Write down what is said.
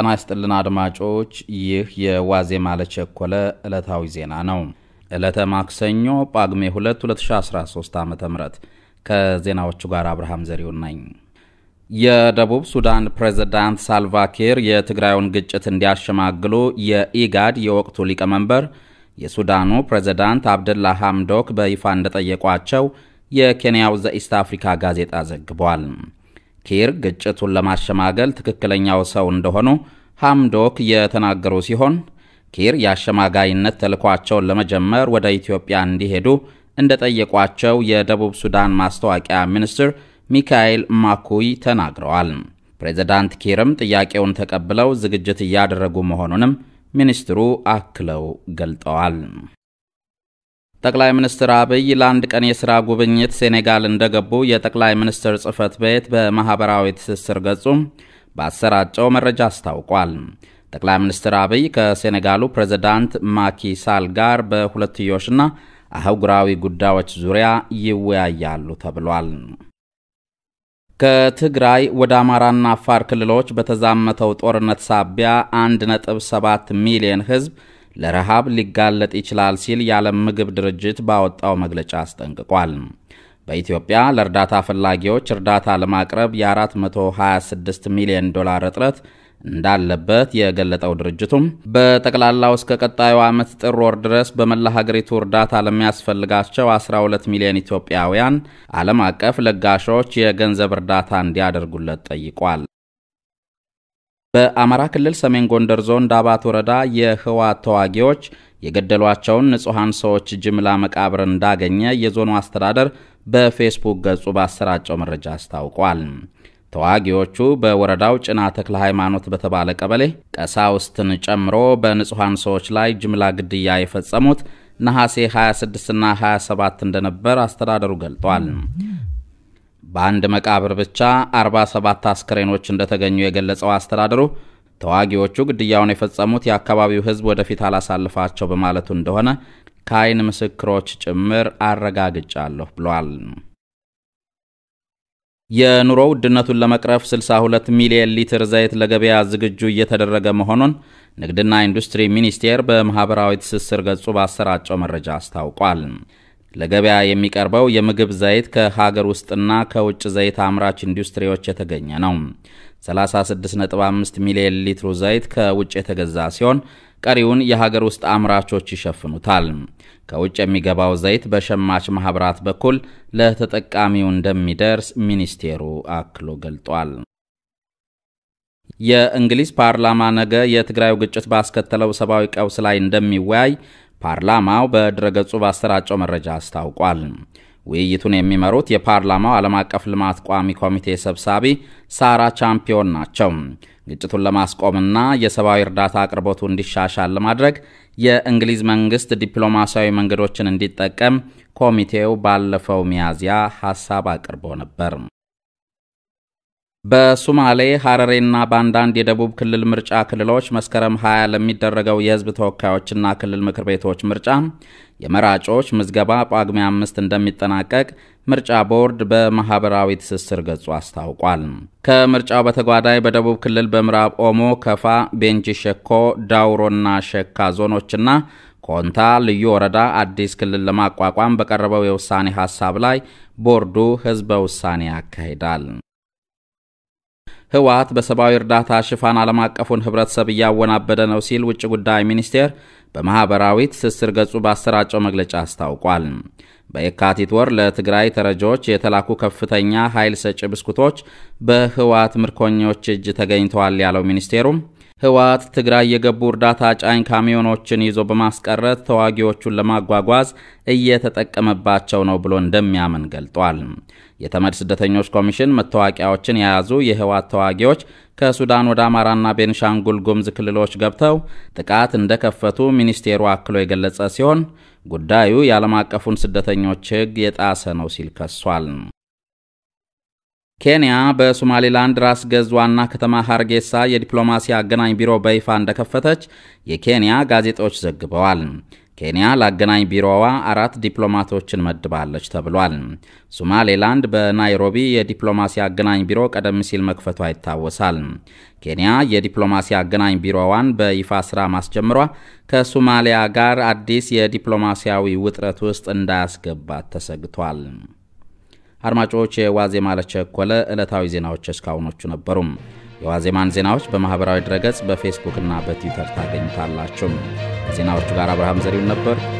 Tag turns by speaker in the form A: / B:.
A: ጤና ይስጥልን አድማጮች፣ ይህ የዋዜማ ለቸኮለ ዕለታዊ ዜና ነው። ዕለተ ማክሰኞ ጳጉሜ 2 2013 ዓ ም ከዜናዎቹ ጋር አብርሃም ዘሪውን ነኝ። የደቡብ ሱዳን ፕሬዝዳንት ሳልቫኪር የትግራዩን ግጭት እንዲያሸማግሉ የኢጋድ የወቅቱ ሊቀመንበር የሱዳኑ ፕሬዝዳንት አብደላ ሐምዶክ በይፋ እንደጠየቋቸው የኬንያው ዘኢስት አፍሪካ ጋዜጣ ዘግቧል። ኪር ግጭቱን ለማሸማገል ትክክለኛው ሰው እንደሆኑ ሃምዶክ የተናገሩ ሲሆን ኪር የአሸማጋይነት ተልኳቸውን ለመጀመር ወደ ኢትዮጵያ እንዲሄዱ እንደጠየቋቸው የደቡብ ሱዳን ማስታወቂያ ሚኒስትር ሚካኤል ማኩይ ተናግረዋል። ፕሬዚዳንት ኪርም ጥያቄውን ተቀብለው ዝግጅት እያደረጉ መሆኑንም ሚኒስትሩ አክለው ገልጠዋል። ጠቅላይ ሚኒስትር አብይ ለአንድ ቀን የሥራ ጉብኝት ሴኔጋል እንደገቡ የጠቅላይ ሚኒስትር ጽህፈት ቤት በማኅበራዊ ትስስር ገጹ ባሰራጨው መረጃ አስታውቋል። ጠቅላይ ሚኒስትር አብይ ከሴኔጋሉ ፕሬዝዳንት ማኪሳል ጋር በሁለትዮሽና አህጉራዊ ጉዳዮች ዙሪያ ይወያያሉ ተብሏል። ከትግራይ ወደ አማራና አፋር ክልሎች በተዛመተው ጦርነት ሳቢያ 1.7 ሚሊዮን ሕዝብ ለረሃብ ሊጋለጥ ይችላል ሲል የዓለም ምግብ ድርጅት ባወጣው መግለጫ አስጠንቅቋል። በኢትዮጵያ ለእርዳታ ፈላጊዎች እርዳታ ለማቅረብ የ426 ሚሊዮን ዶላር እጥረት እንዳለበት የገለጠው ድርጅቱም በጠቅላላው እስከ ቀጣዩ ዓመት ጥር ወር ድረስ በመላ ሀገሪቱ እርዳታ ለሚያስፈልጋቸው 12 ሚሊዮን ኢትዮጵያውያን ዓለም አቀፍ ለጋሾች የገንዘብ እርዳታ እንዲያደርጉለት ጠይቋል። በአማራ ክልል ሰሜን ጎንደር ዞን ዳባት ወረዳ የህወሓት ተዋጊዎች የገደሏቸውን ንጹሐን ሰዎች ጅምላ መቃብር እንዳገኘ የዞኑ አስተዳደር በፌስቡክ ገጹ ባሰራጨው መረጃ አስታውቋል። ተዋጊዎቹ በወረዳው ጭና ተክለ ሃይማኖት በተባለ ቀበሌ ቀሳውስትን ጨምሮ በንጹሐን ሰዎች ላይ ጅምላ ግድያ የፈጸሙት ነሐሴ 26ና 27 እንደነበር አስተዳደሩ ገልጧል። በአንድ መቃብር ብቻ 47 አስክሬኖች እንደተገኙ የገለጸው አስተዳደሩ ተዋጊዎቹ ግድያውን የፈጸሙት የአካባቢው ህዝብ ወደፊት አላሳልፋቸው በማለቱ እንደሆነ ከአይን ምስክሮች ጭምር አረጋግጫለሁ ብሏል። የኑሮ ውድነቱን ለመቅረፍ 62 ሚሊየን ሊትር ዘይት ለገበያ ዝግጁ እየተደረገ መሆኑን ንግድና ኢንዱስትሪ ሚኒስቴር በማኅበራዊ ትስስር ገጹ ባሰራጨው መረጃ አስታውቋል። ለገበያ የሚቀርበው የምግብ ዘይት ከሀገር ውስጥና ከውጭ ዘይት አምራች ኢንዱስትሪዎች የተገኘ ነው። 36.5 ሚሊዮን ሊትሩ ዘይት ከውጭ የተገዛ ሲሆን ቀሪውን የሀገር ውስጥ አምራቾች ይሸፍኑታል። ከውጭ የሚገባው ዘይት በሸማች ማኅበራት በኩል ለተጠቃሚው እንደሚደርስ ሚኒስቴሩ አክሎ ገልጧል። የእንግሊዝ ፓርላማ ነገ የትግራዩ ግጭት ባስከተለው ሰብአዊ ቀውስ ላይ እንደሚወያይ ፓርላማው በድረገጹ ባሰራጨው መረጃ አስታውቋል። ውይይቱን የሚመሩት የፓርላማው ዓለም አቀፍ ልማት ቋሚ ኮሚቴ ሰብሳቢ ሳራ ቻምፒዮን ናቸው። ግጭቱን ለማስቆምና የሰብአዊ እርዳታ አቅርቦቱ እንዲሻሻል ለማድረግ የእንግሊዝ መንግስት ዲፕሎማሲያዊ መንገዶችን እንዲጠቀም ኮሚቴው ባለፈው ሚያዝያ ሀሳብ አቅርቦ ነበር። በሱማሌ ሀረሬና በአንዳንድ የደቡብ ክልል ምርጫ ክልሎች መስከረም 20 ለሚደረገው የህዝብ ተወካዮችና ክልል ምክር ቤቶች ምርጫ የመራጮች ምዝገባ ጳጉሜ አምስት እንደሚጠናቀቅ ምርጫ ቦርድ በማኅበራዊ ትስስር ገጹ አስታውቋል። ከምርጫው በተጓዳይ በደቡብ ክልል በምዕራብ ኦሞ፣ ከፋ፣ ቤንጂ ሸኮ፣ ዳውሮና ሸካ ዞኖችና ኮንታ ልዩ ወረዳ አዲስ ክልል ለማቋቋም በቀረበው የውሳኔ ሐሳብ ላይ ቦርዱ ሕዝበ ውሳኔ ያካሂዳል። ህወሓት በሰብአዊ እርዳታ ሽፋን ዓለም አቀፉን ህብረተሰብ እያወናበደ ነው ሲል ውጭ ጉዳይ ሚኒስቴር በማኅበራዊ ትስስር ገጹ ባሰራጨው መግለጫ አስታውቋል። በየካቲት ወር ለትግራይ ተረጂዎች የተላኩ ከፍተኛ ኃይል ሰጪ ብስኩቶች በህወሓት ምርኮኞች እጅ ተገኝተዋል ያለው ሚኒስቴሩም ህወሓት ትግራይ የገቡ እርዳታ ጫኝ ካሚዮኖችን ይዞ በማስቀረት ተዋጊዎቹን ለማጓጓዝ እየተጠቀመባቸው ነው ብሎ እንደሚያምን ገልጧል። የተመድ ስደተኞች ኮሚሽን መታወቂያዎችን የያዙ የህወሓት ተዋጊዎች ከሱዳን ወደ አማራና ቤንሻንጉል ጉምዝ ክልሎች ገብተው ጥቃት እንደከፈቱ ሚኒስቴሩ አክሎ የገለጸ ሲሆን ጉዳዩ የዓለም አቀፉን ስደተኞች ህግ የጣሰ ነው ሲል ከሷል። ኬንያ በሶማሌላንድ ራስ ገዝ ዋና ከተማ ሀርጌሳ የዲፕሎማሲ አገናኝ ቢሮ በይፋ እንደከፈተች የኬንያ ጋዜጦች ዘግበዋል። ኬንያ ለአገናኝ ቢሮዋ አራት ዲፕሎማቶችን መድባለች ተብሏል። ሶማሌላንድ በናይሮቢ የዲፕሎማሲ አገናኝ ቢሮ ቀደም ሲል መክፈቷ ይታወሳል። ኬንያ የዲፕሎማሲ አገናኝ ቢሮዋን በይፋ ስራ ማስጀምሯ ከሶማሊያ ጋር አዲስ የዲፕሎማሲያዊ ውጥረት ውስጥ እንዳያስገባት ተሰግቷል። አድማጮች፣ የዋዜማ ለቸኮለ ዕለታዊ ዜናዎች እስካሁኖቹ ነበሩም። የዋዜማን ዜናዎች በማኅበራዊ ድረገጽ በፌስቡክና በትዊተር ታገኙታላችሁ። ከዜናዎቹ ጋር አብርሃም ዘሪውን ነበር።